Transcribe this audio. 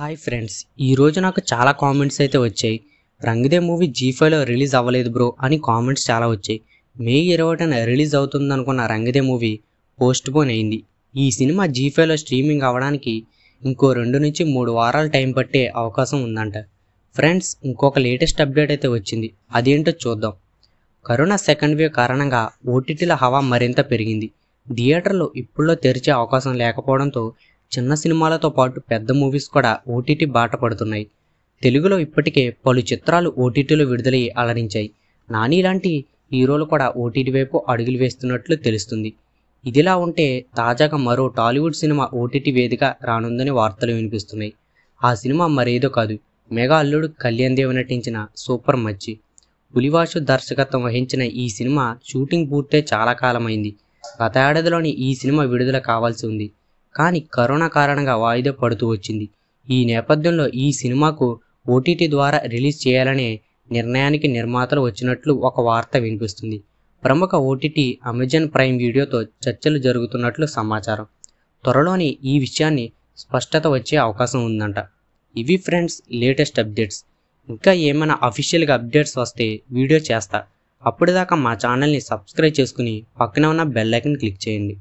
hi friends ఈరోజు నాకు చాలా కామెంట్స్ అయితే వచ్చాయి రంగ్దే మూవీ జీ ఫైవ్లో రిలీజ్ అవ్వలేదు బ్రో అని కామెంట్స్ చాలా వచ్చాయి మే ఇరవైన రిలీజ్ అవుతుంది అనుకున్న రంగదే మూవీ పోస్ట్ పోన్ అయింది ఈ సినిమా జీ ఫైవ్లో స్ట్రీమింగ్ అవ్వడానికి ఇంకో రెండు నుంచి మూడు వారాలు టైం పట్టే అవకాశం ఉందంట ఫ్రెండ్స్ ఇంకొక లేటెస్ట్ అప్డేట్ అయితే వచ్చింది అదేంటో చూద్దాం కరోనా సెకండ్ వేవ్ కారణంగా ఓటీటీల హవా మరింత పెరిగింది థియేటర్లు ఇప్పుడులో తెరిచే అవకాశం లేకపోవడంతో చిన్న సినిమాలతో పాటు పెద్ద మూవీస్ కూడా ఓటీటీ బాట పడుతున్నాయి తెలుగులో ఇప్పటికే పలు చిత్రాలు ఓటీటీలో విడుదలయ్యి అలరించాయి నాని లాంటి హీరోలు కూడా ఓటీటీ వైపు అడుగులు వేస్తున్నట్లు తెలుస్తుంది ఇదిలా ఉంటే తాజాగా మరో టాలీవుడ్ సినిమా ఓటీటీ వేదిక రానుందని వార్తలు వినిపిస్తున్నాయి ఆ సినిమా మరేదో కాదు మెగా అల్లుడు కళ్యాణ్ దేవ్ నటించిన సూపర్ మచ్చి పులివాసు దర్శకత్వం వహించిన ఈ సినిమా షూటింగ్ పూర్తే చాలా కాలమైంది గత ఏడాదిలోని ఈ సినిమా విడుదల కావాల్సి ఉంది కానీ కరోనా కారణంగా వాయిదా పడుతూ వచ్చింది ఈ నేపథ్యంలో ఈ సినిమాకు ఓటీటీ ద్వారా రిలీజ్ చేయాలనే నిర్ణయానికి నిర్మాతలు వచ్చినట్లు ఒక వార్త వినిపిస్తుంది ప్రముఖ ఓటీటీ అమెజాన్ ప్రైమ్ వీడియోతో చర్చలు జరుగుతున్నట్లు సమాచారం త్వరలోనే ఈ విషయాన్ని స్పష్టత వచ్చే అవకాశం ఉందంట ఇవి ఫ్రెండ్స్ లేటెస్ట్ అప్డేట్స్ ఇంకా ఏమైనా అఫీషియల్గా అప్డేట్స్ వస్తే వీడియో చేస్తా అప్పటిదాకా మా ఛానల్ని సబ్స్క్రైబ్ చేసుకుని పక్కన ఉన్న బెల్ క్లిక్ చేయండి